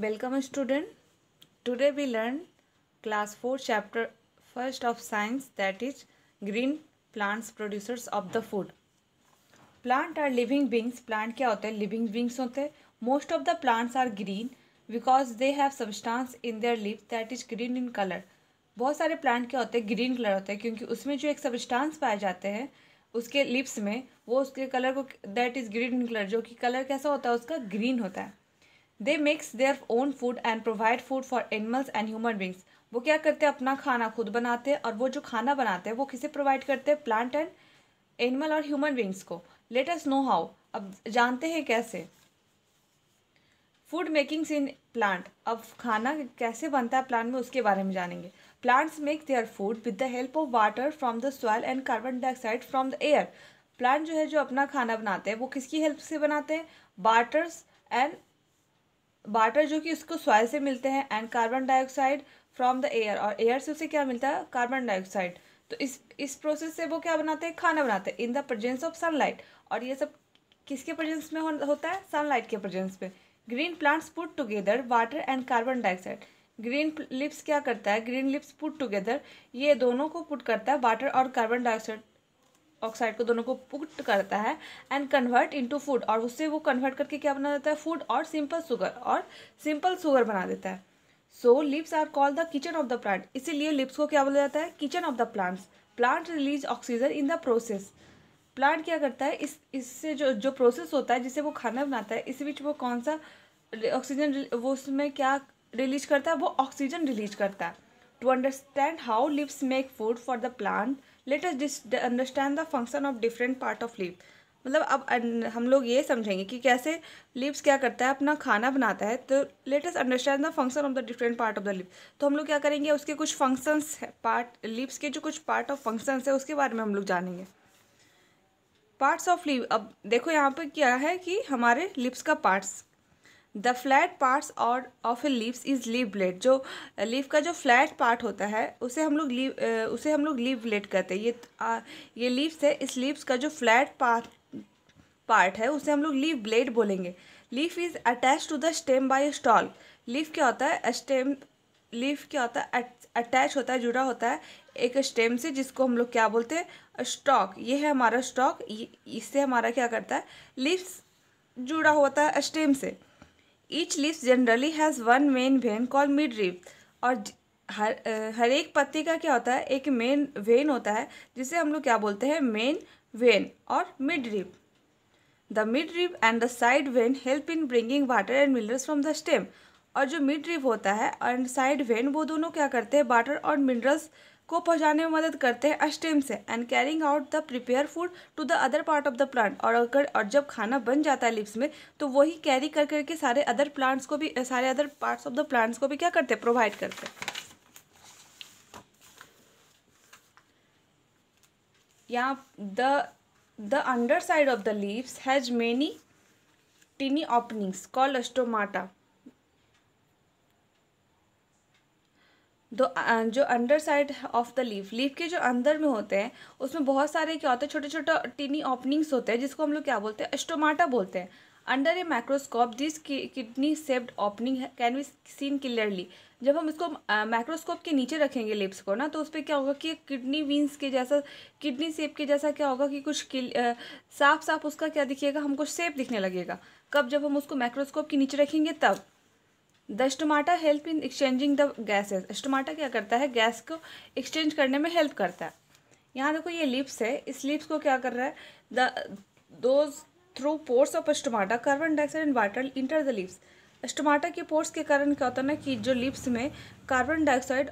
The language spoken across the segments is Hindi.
Welcome student today we learn class four chapter first of science that is green plants producers of the food plant are living beings plant क्या होते हैं लिविंग बींग्स होते हैं most of the plants are green because they have substance in their leaf that is green in colour बहुत सारे प्लांट क्या होते हैं ग्रीन कलर होते हैं क्योंकि उसमें जो एक सब्सटांस पाए जाते हैं उसके लिप्स में वो उसके कलर को that is green in colour जो कि कलर कैसा होता है उसका ग्रीन होता है they makes their own food and provide food for animals and human beings वो क्या करते हैं अपना खाना खुद बनाते हैं और वो जो खाना बनाते हैं वो किसे प्रोवाइड करते हैं प्लांट एंड एनिमल और ह्यूमन बींग्स को लेट अस नो हाउ अब जानते हैं कैसे फूड मेकिंग्स इन प्लांट अब खाना कैसे बनता है प्लांट में उसके बारे में जानेंगे plants make their food with the help of water from the soil and carbon dioxide from the air plant जो है जो अपना खाना बनाते हैं वो किसकी हेल्प से बनाते हैं वाटर्स एंड वाटर जो कि उसको सॉयल से मिलते हैं and carbon dioxide from the air और एयर से उसे क्या मिलता है कार्बन डाइऑक्साइड तो इस इस प्रोसेस से वो क्या बनाते हैं खाना बनाते हैं in the presence of sunlight और ये सब किसके प्रजेंस में हो, होता है सनलाइट के प्रजेंस में green plants put together water and carbon dioxide green leaves क्या करता है ग्रीन लिप्स पुट टुगेदर ये दोनों को पुट करता है वाटर और कार्बन डाइऑक्साइड ऑक्साइड को दोनों को पुट करता है एंड कन्वर्ट इनटू फूड और उससे वो कन्वर्ट करके क्या बना देता है फूड और सिंपल शुगर और सिंपल शुगर बना देता है so leaves are called the kitchen of the plant इसीलिए लिप्स को क्या बोला जाता है kitchen of the plants plant release oxygen in the process plant क्या करता है इस इससे जो जो प्रोसेस होता है जिससे वो खाना बनाता है इस बीच वो कौन सा ऑक्सीजन वो उसमें क्या रिलीज करता है वो ऑक्सीजन रिलीज करता है to understand how leaves make food for the plant let us understand the function of different part of leaf मतलब अब हम लोग ये समझेंगे कि कैसे लिप्स क्या करता है अपना खाना बनाता है तो let's understand the function of the different part of the leaf तो हम लोग क्या करेंगे उसके कुछ फंक्शंस है पार्ट लिप्स के जो कुछ पार्ट ऑफ फंक्शंस है उसके बारे में हम लोग जानेंगे पार्ट्स ऑफ लिप अब देखो यहाँ पर क्या है कि हमारे लिप्स का पार्ट्स द फ्लैट पार्ट्स और of a leaves is blade जो लीव का जो फ्लैट पार्ट होता है उसे हम लोग लीव उसे हम लोग ब्लेट कहते हैं ये आ, ये लीव्स है इस लीव्स का जो फ्लैट पार्ट पार्ट है उसे हम लोग लीव ब्लेड बोलेंगे leaf is attach to the stem by stalk leaf क्या होता है स्टेम लीफ क्या होता है अटैच होता है जुड़ा होता है एक स्टेम से जिसको हम लोग क्या बोलते हैं स्टॉक ये है हमारा स्टॉक इससे हमारा क्या करता है लीव्स जुड़ा होता है स्टेम से each leaves generally has one main vein call midrib और हर हर एक पत्ती का क्या होता है एक मेन वेन होता है जिसे हम लोग क्या बोलते हैं मेन वेन और midrib the midrib and the side vein help in bringing water and minerals from the stem और जो मिड रिप होता है एंड साइड वेन वो दोनों क्या करते हैं वाटर और मिनरल्स को पहुंचाने में मदद करते हैं अस्टेम से and carrying out the prepare food to the other part of the plant और अगर और जब खाना बन जाता है लिप्स में तो वही कैरी कर करके सारे अदर प्लांट्स को भी सारे other parts of the plants को भी क्या करते हैं प्रोवाइड करते हैं यहाँ the the under side of the leaves has many tiny openings call stomata दो जो under side of the leaf leaf के जो अंदर में होते हैं उसमें बहुत सारे क्या होते हैं छोटे छोटे टिनी ओपनिंग्स होते हैं जिसको हम लोग क्या बोलते हैं एस्टोमाटा बोलते हैं under a microscope this kidney shaped opening है कैन बी सीन क्लियरली जब हम इसको माइक्रोस्कोप uh, के नीचे रखेंगे लिप्स को ना तो उस पर क्या होगा कि किडनी वीन्स के जैसा किडनी सेप के जैसा क्या होगा कि कुछ साफ साफ उसका क्या दिखेगा हमको सेप दिखने लगेगा कब जब हम उसको माइक्रोस्कोप के नीचे रखेंगे तब the stomata help in exchanging the gases stomata क्या करता है गैस को एक्सचेंज करने में हेल्प करता है यहाँ देखो ये लिप्स है इस लिप्स को क्या कर रहा है द दो through pores of stomata carbon dioxide and water enter the leaves stomata के पोर्स के कारण क्या होता है ना कि जो लिप्स में कार्बन डाइऑक्साइड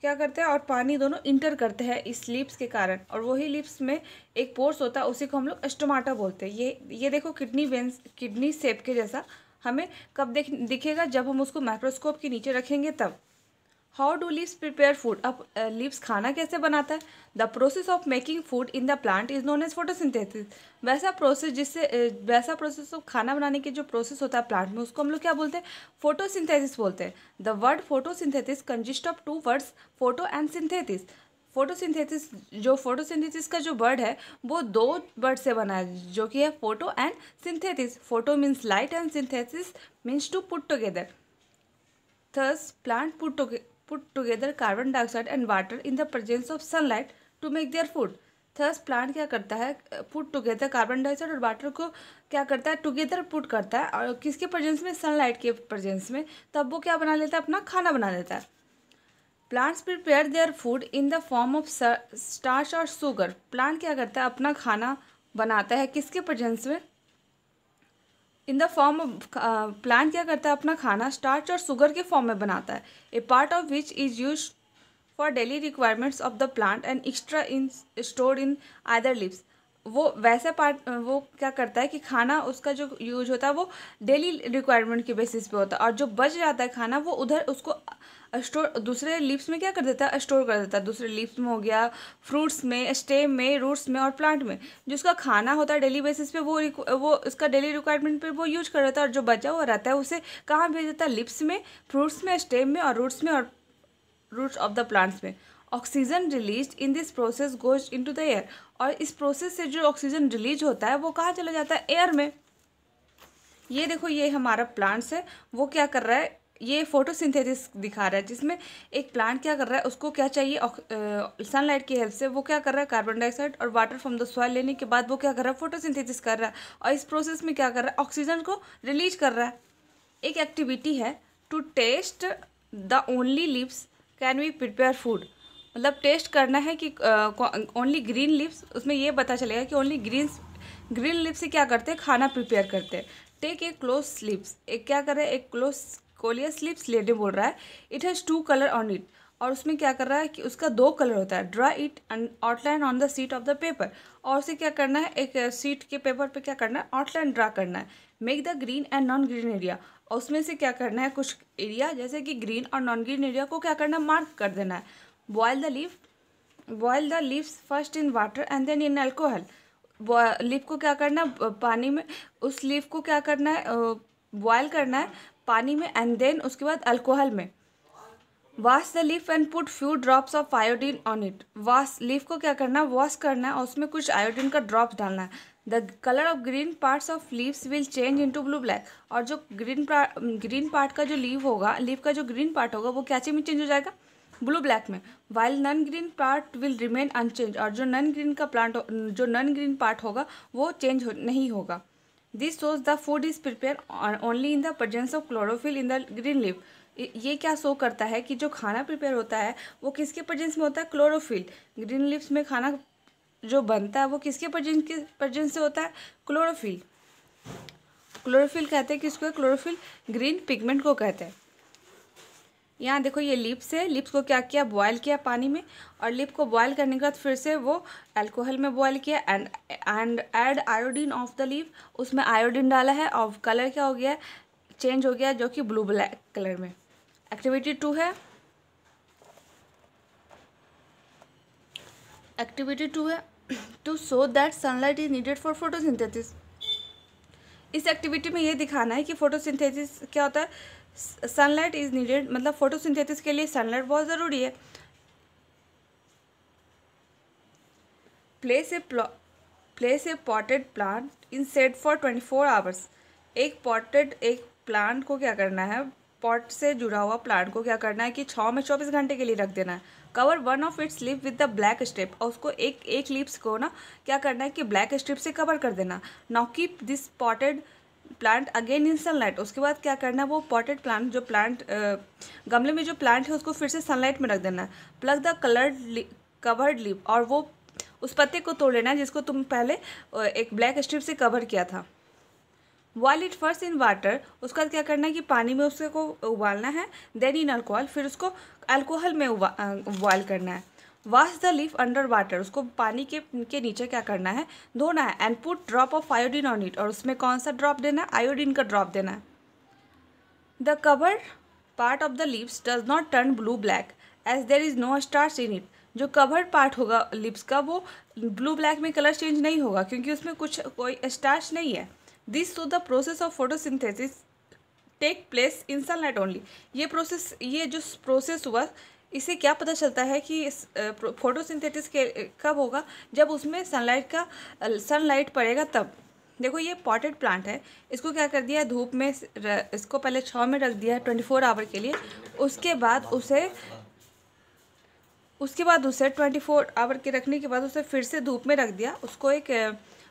क्या करते हैं और पानी दोनों इंटर करते हैं इस लिप्स के कारण और वही लिप्स में एक पोर्स होता है उसी को हम लोग स्टोमाटा बोलते हैं ये ये देखो किडनी वेंस किडनी सेप के जैसा हमें कब देख दिखेगा जब हम उसको माइक्रोस्कोप के नीचे रखेंगे तब how do leaves prepare food अब लिप्स खाना कैसे बनाता है the process of making food in the plant is known as photosynthesis वैसा प्रोसेस जिससे वैसा प्रोसेस ऑफ खाना बनाने के जो प्रोसेस होता है प्लांट में उसको हम लोग क्या बोलते हैं फोटोसिंथेसिस बोलते हैं the word photosynthesis consist of two words photo and synthesis photosynthesis जो फोटोसिंथेसिस का जो वर्ड है वो दो वर्ड से बना है जो कि है photo and synthesis photo means light and synthesis means to put together thus plant put put together carbon dioxide and water in the presence of sunlight to make their food thus plant क्या करता है पुट टुगेदर कार्बन डाइऑक्साइड और वाटर को क्या करता है टुगेदर पुट करता है और किसके प्रजेंस में सनलाइट के प्रजेंस में तब वो क्या बना लेता है अपना खाना बना लेता है plants prepare their food in the form of starch और शुगर प्लांट क्या करता है अपना खाना बनाता है किसके प्रजेंस में in the form of plant क्या करता है अपना खाना स्टार्च और शुगर के फॉर्म में बनाता है a part of which is use for daily requirements of the plant and extra in stored in other leaves वो वैसा पार्ट वो क्या करता है कि खाना उसका जो यूज होता है वो डेली रिक्वायरमेंट के बेसिस पे होता है और जो बच जाता है खाना वो उधर उसको अस्टोर दूसरे लिप्स में क्या कर देता है स्टोर कर देता है दूसरे लिप्स में हो गया फ्रूट्स में स्टेम में रूट्स में और प्लांट में जो उसका खाना होता है डेली बेसिस पे वो वो उसका डेली रिक्वायरमेंट पे वो यूज कर देता है और जो बचा हुआ रहता है उसे कहाँ भेज देता है लिप्स में फ्रूट्स में स्टेम में और रूट्स में और रूट्स ऑफ द प्लांट्स में oxygen release in this process goes into the air और इस प्रोसेस से जो ऑक्सीजन रिलीज होता है वो कहाँ चला जाता है एयर में ये देखो ये हमारा प्लांट्स है वो क्या कर रहा है ये फोटोसिंथेसिस दिखा रहा है जिसमें एक प्लांट क्या कर रहा है उसको क्या चाहिए सनलाइट की हेल्प से वो क्या कर रहा है कार्बन डाइऑक्साइड और वाटर फ्रॉम द सॉइल लेने के बाद वो क्या कर रहा है फोटोसिंथेसिस कर रहा है और इस प्रोसेस में क्या कर रहा है ऑक्सीजन को रिलीज कर रहा है एक एक्टिविटी है to test the only leaves can we prepare food मतलब टेस्ट करना है कि ओनली ग्रीन लिप्स उसमें ये पता चलेगा कि ओनली ग्रीन ग्रीन लिप्स से क्या करते हैं खाना प्रिपेयर करते हैं टेक ए क्लोज लिप्स एक क्या करें एक क्लोज कोलियर स्लिप स्लेटिव बोल रहा है it has two colour on it और उसमें क्या कर रहा है कि उसका दो कलर होता है draw it outline on the sheet of the paper और उसे क्या करना है एक सीट uh, के पेपर पे क्या करना है आउटलाइन ड्रा करना है make the green and non green area और उसमें से क्या करना है कुछ एरिया जैसे कि ग्रीन और नॉन ग्रीन एरिया को क्या करना है मार्क कर देना है boil the leaf boil the leaves first in water and then in alcohol leaf को क्या करना है पानी में उस लीफ को क्या करना है बॉयल करना है पानी में एंड देन उसके बाद अल्कोहल में wash the leaf and put few drops of iodine on it wash leaf को क्या करना है वॉश करना है और उसमें कुछ आयोडीन का ड्रॉप डालना है the colour of green parts of leaves will change to blue black और जो ग्रीन ग्रीन पार्ट का जो लीव होगा लीव का जो ग्रीन पार्ट होगा वो कैचे में चेंज हो जाएगा ब्लू ब्लैक में while non green part will remain unchange और जो नन ग्रीन का प्लांट जो नन ग्रीन पार्ट होगा वो चेंज हो, नहीं होगा this shows the food is prepare only in the presence of chlorophyll in the green leaf ये क्या शो करता है कि जो खाना प्रिपेयर होता है वो किसके प्रजेंस में होता है क्लोरोफिल ग्रीन लिव्स में खाना जो बनता है वो किसके प्रजेंस के प्रजेंस से होता है क्लोरोफिल क्लोरोफिल कहते हैं किसको क्लोरोफिल ग्रीन पिगमेंट को कहते हैं यहाँ देखो ये लिप्स है लिप्स को क्या किया बॉयल किया पानी में और लिप को बॉयल करने के बाद फिर से वो अल्कोहल में बॉयल किया and and add iodine of the leaf उसमें आयोडीन डाला है और कलर क्या हो गया है चेंज हो गया जो कि ब्लू ब्लैक कलर में एक्टिविटी टू है एक्टिविटी टू है two so that sunlight is needed for photosynthesis इस एक्टिविटी में ये दिखाना है कि फोटोसिंथेसिस क्या होता है सनलाइट इज़ नीडेड मतलब फोटोसिंथेसिस के लिए सनलाइट बहुत ज़रूरी है place a place a potted plant in set for twenty four hours एक पॉटेड एक प्लांट को क्या करना है पॉट से जुड़ा हुआ प्लांट को क्या करना है कि छः में चौबीस घंटे के लिए रख देना है cover one of its leaf with the black strip और उसको एक एक लिप्स को ना क्या करना है कि ब्लैक स्ट्रिप से कवर कर देना now keep this potted plant again in sunlight उसके बाद क्या करना है वो पॉटेड प्लांट जो प्लांट गमले में जो प्लांट है उसको फिर से सनलाइट में रख देना है pluck the coloured covered leaf और वो उस पत्ते को तोड़ लेना है जिसको तुम पहले एक ब्लैक स्ट्रिप से कवर किया था boil it first in water उसके बाद क्या करना है कि पानी में उसको उबालना है देन इन अल्कोहल फिर उसको अल्कोहल में उबाल करना है wash the leaf under water उसको पानी के के नीचे क्या करना है धोना है and put drop of iodine on it और उसमें कौन सा ड्रॉप देना है आयोडीन का ड्रॉप देना है the cover part of the leaves does not turn blue black as there is no starch in it जो कवर्ड पार्ट होगा लिप्स का वो ब्लू ब्लैक में कलर चेंज नहीं होगा क्योंकि उसमें कुछ कोई स्टार्च नहीं है this shows the process of photosynthesis take place in sunlight only ये प्रोसेस ये जो प्रोसेस हुआ इससे क्या पता चलता है कि फोटो फोटोसिंथेसिस के कब होगा जब उसमें सनलाइट का सनलाइट पड़ेगा तब देखो ये पॉटेड प्लांट है इसको क्या कर दिया धूप में इसको पहले छाव में रख दिया है ट्वेंटी फोर आवर के लिए उसके बाद उसे उसके बाद उसे ट्वेंटी फोर आवर के रखने के बाद उसे फिर से धूप में रख दिया उसको एक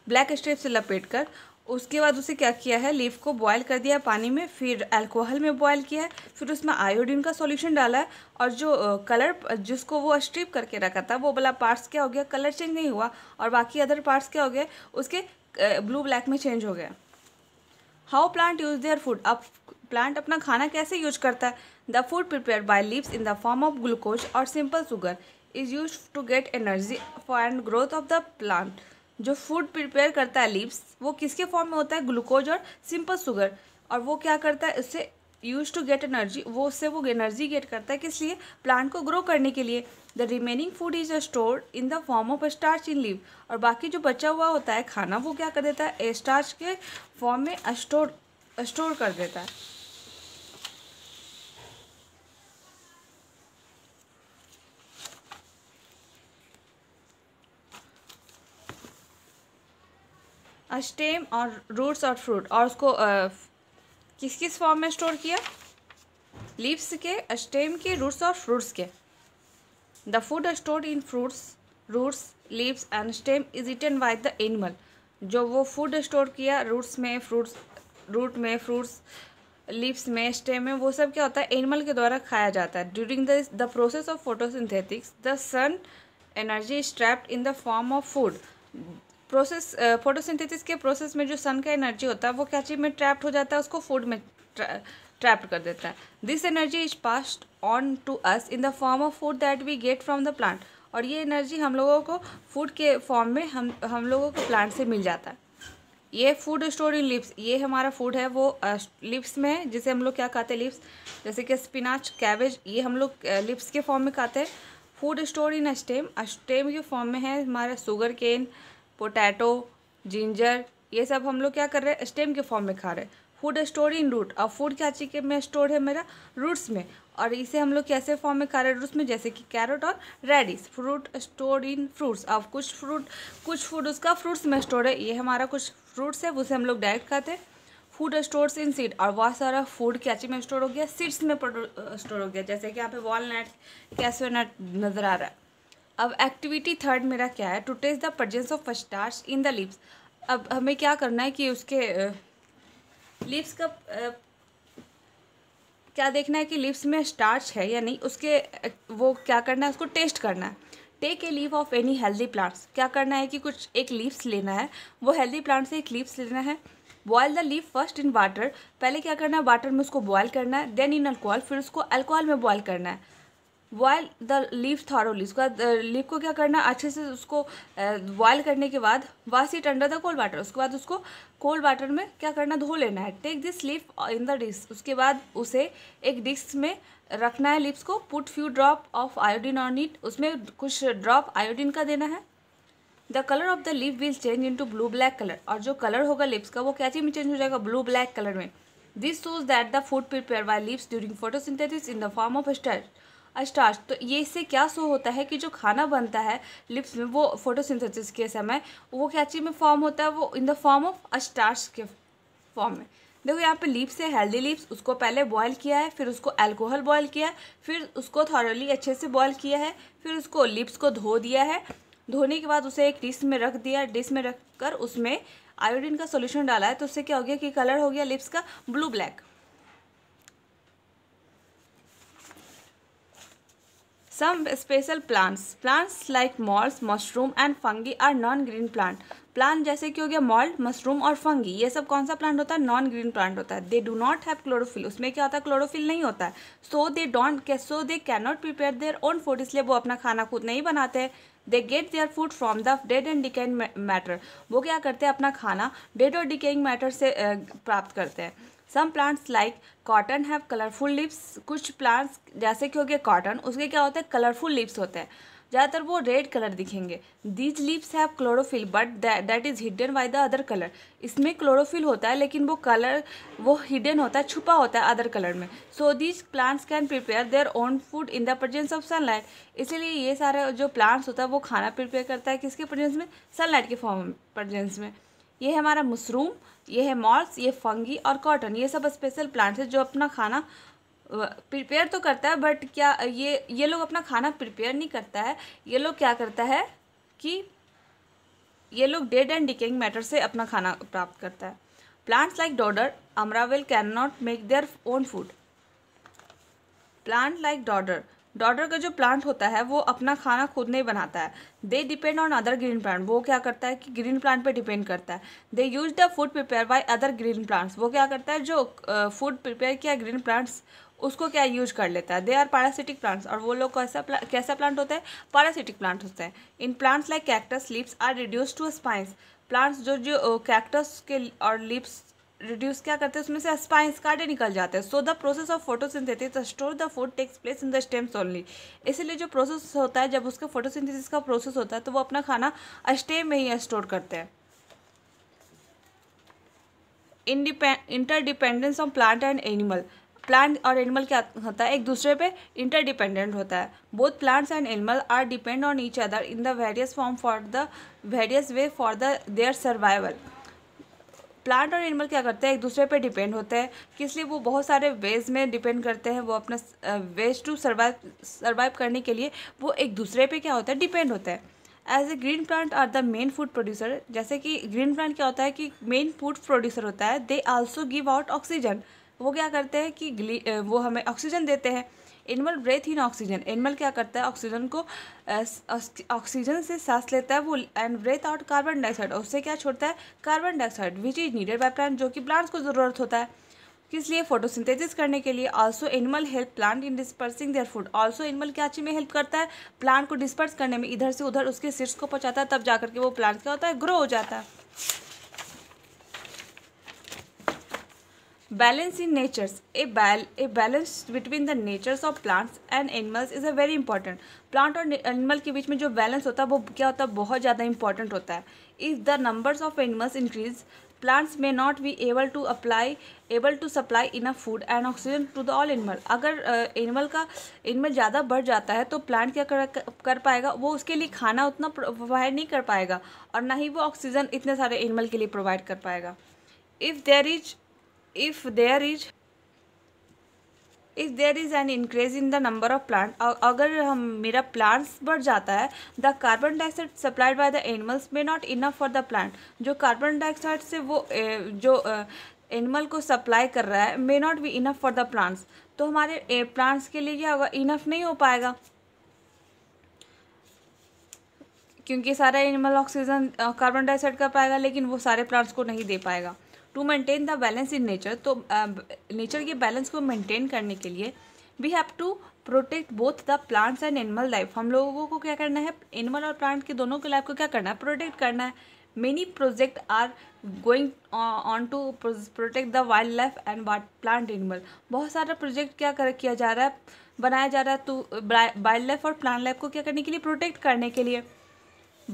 ब्लैक स्ट्रिप से लपेट कर उसके बाद उसे क्या किया है लीफ को बॉयल कर दिया है पानी में फिर अल्कोहल में बॉयल किया है फिर उसमें आयोडीन का सॉल्यूशन डाला है और जो कलर जिसको वो स्ट्रिप करके रखा था वो वाला पार्ट्स क्या हो गया कलर चेंज नहीं हुआ और बाकी अदर पार्ट्स क्या हो गए उसके ब्लू ब्लैक में चेंज हो गया how plant use their food अब प्लांट अपना खाना कैसे यूज करता है the food prepare by leaves in the form of glucose और simple sugar is use to get energy for and growth of the plant जो फूड प्रिपेयर करता है लिप्स वो किसके फॉर्म में होता है ग्लूकोज और सिंपल शुगर और वो क्या करता है उससे यूज टू गेट एनर्जी वो उससे वो एनर्जी गेट करता है किस लिए प्लांट को ग्रो करने के लिए the remaining food is stored in the form of starch in leaf और बाकी जो बचा हुआ होता है खाना वो क्या कर देता है स्टार्च के फॉर्म में स्टोर स्टोर कर देता है अस्टेम और रूट्स और फ्रूट और उसको आ, किस किस फॉर्म में स्टोर किया लीव्स के अस्टेम के रूट्स और फ्रूट्स के the food stored in fruits roots leaves and stem is eaten by the animal जो वो फूड स्टोर किया रूट्स में फ्रूट्स रूट में फ्रूट्स लीव्स में स्टेम में वो सब क्या होता है एनिमल के द्वारा खाया जाता है during the the process of photosynthesis the sun energy trapped in the form of food process photosynthesis uh, के प्रोसेस में जो सन का एनर्जी होता है वो क्या चीज़ में ट्रैप्ड हो जाता है उसको फूड में ट्रैप्ड कर देता है this energy is passed on to us in the form of food that we get from the plant और ये एनर्जी हम लोगों को फूड के फॉर्म में हम हम लोगों को प्लांट से मिल जाता है ये फूड स्टोर इन लिप्स ये हमारा फूड है वो लिप्स uh, में है जिसे हम लोग क्या खाते हैं लिप्स जैसे कि स्पिनाच कैबेज ये हम लोग लिप्स uh, के फॉर्म में खाते हैं फूड स्टोर इन अस्टेम अस्टेम के फॉर्म में है हमारा शुगर केन पोटैटो जिंजर ये सब हम लोग क्या कर रहे हैं स्टेम के फॉर्म में खा रहे हैं फूड स्टोर इन रूट और फूड क्या चीज में स्टोर है मेरा रूट्स में और इसे हम लोग कैसे फॉर्म में खा रहे हैं रूट्स में जैसे कि कैरेट और radish fruit store in fruits अब कुछ फ्रूट कुछ फूड उसका फ्रूट्स में स्टोर है ये हमारा कुछ फ्रूट्स है उसे हम लोग डायरेक्ट खाते हैं फूड स्टोर इन सीड और बहुत सारा फूड कैची में स्टोर हो गया सीड्स में स्टोर हो गया जैसे कि यहाँ पे वॉलनट नट नज़र आ रहा है अब एक्टिविटी थर्ड मेरा क्या है to test the presence of starch in the leaves अब हमें क्या करना है कि उसके लिप्स का क्या देखना है कि लिप्स में स्टार्च है या नहीं उसके वो क्या करना है उसको टेस्ट करना है take a leaf of any healthy plants क्या करना है कि कुछ एक लीव्स लेना है वो हेल्दी प्लांट से एक लीव्स लेना है boil the leaf first in water पहले क्या करना है वाटर में उसको बॉयल करना है देन इन अल्कोहल फिर उसको अल्कोहल में बॉयल करना है बॉयल द लीफ थॉरोली उसके बाद लीफ को क्या करना अच्छे से उसको बॉयल करने के बाद wash it under the cold water उसके बाद उसको कोल्ड वाटर में क्या करना धो लेना है take this leaf in the dish उसके बाद उसे एक डिस्क में रखना है लिप्स को put few drop of iodine on it उसमें कुछ ड्रॉप आयोडीन का देना है the colour of the leaf will change into blue black colour और जो कलर होगा लिप्स का वो क्या चीज में चेंज हो जाएगा ब्लू ब्लैक कलर में this shows that the food prepare by leaves during photosynthesis in the form of starch starch तो ये इससे क्या शो होता है कि जो खाना बनता है लिप्स में वो फोटोसिंथेसिस के समय वो क्या चीज़ में फॉर्म होता है वो in the form of starch के फॉर्म में देखो यहाँ पे लिप्स है हेल्दी लिप्स उसको पहले बॉयल किया है फिर उसको अल्कोहल बॉयल किया फिर उसको थॉरली अच्छे से बॉयल किया है फिर उसको लिप्स को धो दिया है धोने के बाद उसे एक डिश में रख दिया डिश में रख कर उसमें आयोडीन का सोल्यूशन डाला है तो उससे क्या हो गया कि कलर हो गया लिप्स का blue black Some special plants. Plants like moulds mushroom and fungi are non-green plant. Plant जैसे कि हो गया मॉल्ट मशरूम और फंगी ये सब कौन सा प्लांट होता है नॉन ग्रीन प्लांट होता है they do not have chlorophyll उसमें क्या होता है क्लोरोफिल नहीं होता है सो दे डोंट के so they can not prepare their own food इसलिए वो अपना खाना खुद नहीं बनाते हैं they get their food from the dead and decaying matter वो क्या करते हैं अपना खाना डेड और डिकेइंग मैटर से प्राप्त करते हैं some plants like cotton have colourful leaves कुछ प्लांट्स जैसे कि हो गया कॉटन उसके क्या होते हैं कलरफुल लिप्स होते हैं ज़्यादातर वो रेड कलर दिखेंगे these leaves have chlorophyll but that is hidden by the other colour इसमें क्लोरोफिल होता है लेकिन वो कलर वो हिडन होता है छुपा होता है अदर कलर में so these plants can prepare their own food in the presence of sunlight इसीलिए ये सारे जो प्लांट्स होता है वो खाना प्रिपेयर करता है किसके प्रजेंस में सनलाइट के फॉर्म प्रजेंस में ये हमारा मशरूम ये है मॉल्स ये फंगी और कॉटन ये सब स्पेशल प्लांट्स है जो अपना खाना प्रिपेयर तो करता है बट क्या ये ये लोग अपना खाना प्रिपेयर नहीं करता है ये लोग क्या करता है कि ये लोग डेड एंड डिकिंग मैटर से अपना खाना प्राप्त करता है प्लांट्स लाइक डॉडर अमरावेल can not make their own food plant like dodder dodder का जो प्लांट होता है वो अपना खाना खुद नहीं बनाता है they depend on other green plant वो क्या करता है कि ग्रीन प्लांट पे डिपेंड करता है they use the food prepare by other green plants वो क्या करता है जो फूड प्रिपेयर किया ग्रीन प्लांट्स उसको क्या यूज कर लेता है दे आर पैरासिटिक प्लांट्स और वो लोग कैसा प्ला, कैसा प्लांट होता है पैरासिटिक प्लांट होते हैं in plants like cactus leaves are reduce to spines plants जो जो कैक्टस के और लिप्स रिड्यूस क्या करते हैं उसमें से स्पाइस काटे निकल जाते हैं so the process of photosynthesis store the food takes place in the stems only इसीलिए जो प्रोसेस होता है जब उसका फोटोसिंथेसिस का प्रोसेस होता है तो वो अपना खाना स्टेम में ही स्टोर करते हैं interdependence on plant and animal plant और एनिमल क्या होता है एक दूसरे पे इंटरडिपेंडेंट होता है both plants and animal are depend on each other in the various form for the various way for the their survival plant और एनिमल क्या करते हैं एक दूसरे पे डिपेंड होते हैं इसलिए वो बहुत सारे वेज में डिपेंड करते हैं वो अपना वेज टू सर्वाइव सर्वाइव करने के लिए वो एक दूसरे पे क्या होता है डिपेंड होता है as a green plant are the main food producer जैसे कि ग्रीन प्लांट क्या होता है कि मेन फूड प्रोड्यूसर होता है they also give out oxygen वो क्या करते हैं कि वो हमें ऑक्सीजन देते हैं animal breathe in oxygen animal क्या करता है ऑक्सीजन को ऑक्सीजन से सांस लेता है वो and breathe out carbon dioxide उससे क्या छोड़ता है carbon dioxide which is needed by plant जो कि प्लांट्स को ज़रूरत होता है किस लिए फोटोसिंथेसिस करने के लिए also animal help plant in dispersing their food also animal क्या चीज़ में हेल्प करता है प्लांट को डिस्पर्स करने में इधर से उधर उसके सीड्स को पहुँचाता है तब जाकर के वो प्लांट क्या होता है ग्रो हो जाता है बैलेंस इन नेचर्स ए बैल a balance between the natures of plants and animals is a very important plant और एनिमल के बीच में जो बैलेंस होता है वो क्या होता है बहुत ज़्यादा इंपॉर्टेंट होता है if the numbers of animals increase plants may not be able to apply able to supply in a food and oxygen to the all animal अगर एनिमल का एनिमल ज़्यादा बढ़ जाता है तो प्लांट क्या कर, कर पाएगा वो उसके लिए खाना उतना प्रोवाइड नहीं कर पाएगा और ना ही वो ऑक्सीजन इतने सारे एनिमल के लिए प्रोवाइड कर पाएगा if there is if there is if there is an increase in the number of plant अगर हम मेरा प्लांट्स बढ़ जाता है the carbon dioxide supplied by the animals may not enough for the plant जो कार्बन डाइऑक्साइड से वो जो एनिमल को सप्लाई कर रहा है may not be enough for the plants तो हमारे प्लांट्स के लिए क्या होगा इनफ नहीं हो पाएगा क्योंकि सारा एनिमल ऑक्सीजन कार्बन डाइऑक्साइड कर पाएगा लेकिन वो सारे प्लांट्स को नहीं दे पाएगा to maintain the balance in nature तो नेचर के बैलेंस को मेंटेन करने के लिए we have to protect both the plants and animal life हम लोगों को क्या करना है एनिमल और प्लांट के दोनों के लाइफ को क्या करना है प्रोटेक्ट करना है many project are going on to protect the wild life and plant animal बहुत सारा प्रोजेक्ट क्या कर किया जा रहा है बनाया जा रहा है तो वाइल्ड लाइफ और प्लांट लाइफ को क्या करने के लिए प्रोटेक्ट करने के लिए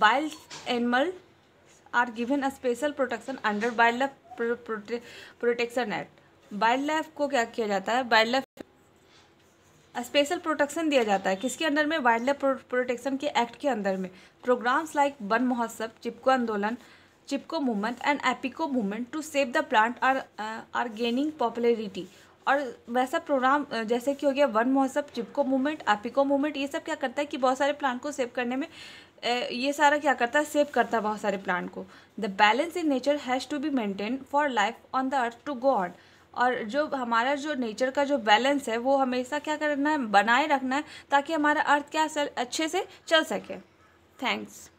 wild animal are given a special protection under wild life protection act wild life को क्या किया जाता है वाइल्ड लाइफ स्पेशल प्रोटेक्शन दिया जाता है किसके अंदर में वाइल्ड लाइफ प्रोटेक्शन के एक्ट के अंदर में programs like Van Mahotsav Chipko Andolan Chipko movement and Appiko movement to save the plant are are gaining popularity और वैसा प्रोग्राम जैसे कि हो गया वन महोत्सव चिपको मूवमेंट आपिको मूवमेंट ये सब क्या करता है कि बहुत सारे प्लांट को सेव करने में ये सारा क्या करता है सेव करता है बहुत सारे प्लांट को the balance in nature has to be maintain for life on the earth to go on और जो हमारा जो नेचर का जो बैलेंस है वो हमेशा क्या करना है बनाए रखना है ताकि हमारा अर्थ क्या अच्छे से चल सके थैंक्स